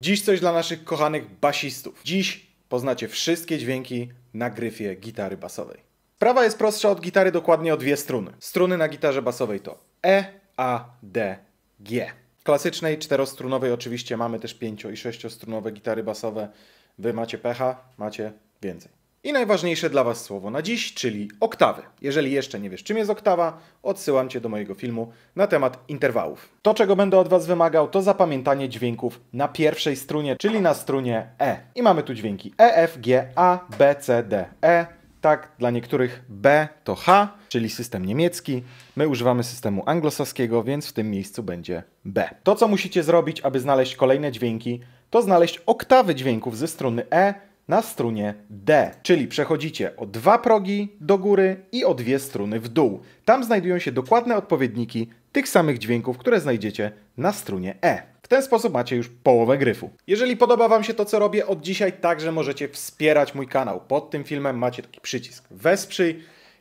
Dziś coś dla naszych kochanych basistów. Dziś poznacie wszystkie dźwięki na gryfie gitary basowej. Prawa jest prostsza od gitary dokładnie o dwie struny. Struny na gitarze basowej to E, A, D, G. W klasycznej czterostrunowej oczywiście mamy też pięcio- i sześciostrunowe gitary basowe. Wy macie pecha, macie więcej. I najważniejsze dla Was słowo na dziś, czyli oktawy. Jeżeli jeszcze nie wiesz, czym jest oktawa, odsyłam Cię do mojego filmu na temat interwałów. To, czego będę od Was wymagał, to zapamiętanie dźwięków na pierwszej strunie, czyli na strunie E. I mamy tu dźwięki E, F, G, A, B, C, D, E. Tak, dla niektórych B to H, czyli system niemiecki. My używamy systemu anglosaskiego, więc w tym miejscu będzie B. To, co musicie zrobić, aby znaleźć kolejne dźwięki, to znaleźć oktawy dźwięków ze struny E na strunie D, czyli przechodzicie o dwa progi do góry i o dwie struny w dół. Tam znajdują się dokładne odpowiedniki tych samych dźwięków, które znajdziecie na strunie E. W ten sposób macie już połowę gryfu. Jeżeli podoba Wam się to, co robię od dzisiaj, także możecie wspierać mój kanał. Pod tym filmem macie taki przycisk Wesprzyj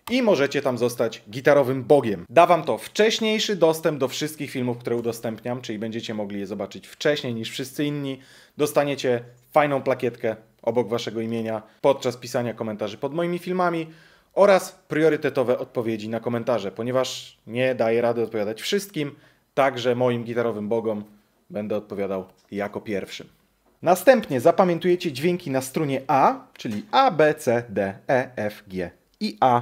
i możecie tam zostać gitarowym bogiem. Da Wam to wcześniejszy dostęp do wszystkich filmów, które udostępniam, czyli będziecie mogli je zobaczyć wcześniej niż wszyscy inni. Dostaniecie fajną plakietkę obok Waszego imienia podczas pisania komentarzy pod moimi filmami oraz priorytetowe odpowiedzi na komentarze, ponieważ nie daję rady odpowiadać wszystkim, także moim gitarowym bogom będę odpowiadał jako pierwszym. Następnie zapamiętujecie dźwięki na strunie A, czyli A, B, C, D, E, F, G i A.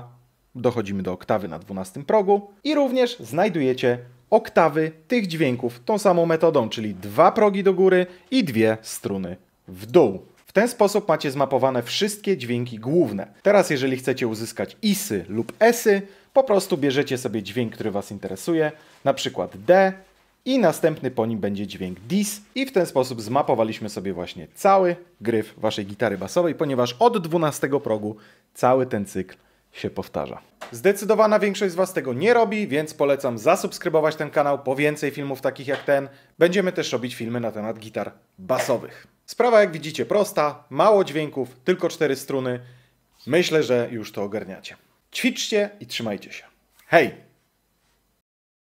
Dochodzimy do oktawy na 12 progu i również znajdujecie oktawy tych dźwięków tą samą metodą, czyli dwa progi do góry i dwie struny w dół ten sposób macie zmapowane wszystkie dźwięki główne. Teraz jeżeli chcecie uzyskać isy lub esy, po prostu bierzecie sobie dźwięk, który Was interesuje, na przykład D i następny po nim będzie dźwięk dis i w ten sposób zmapowaliśmy sobie właśnie cały gryf Waszej gitary basowej, ponieważ od 12 progu cały ten cykl się powtarza. Zdecydowana większość z Was tego nie robi, więc polecam zasubskrybować ten kanał po więcej filmów takich jak ten. Będziemy też robić filmy na temat gitar basowych. Sprawa, jak widzicie, prosta, mało dźwięków, tylko cztery struny. Myślę, że już to ogarniacie. Ćwiczcie i trzymajcie się. Hej!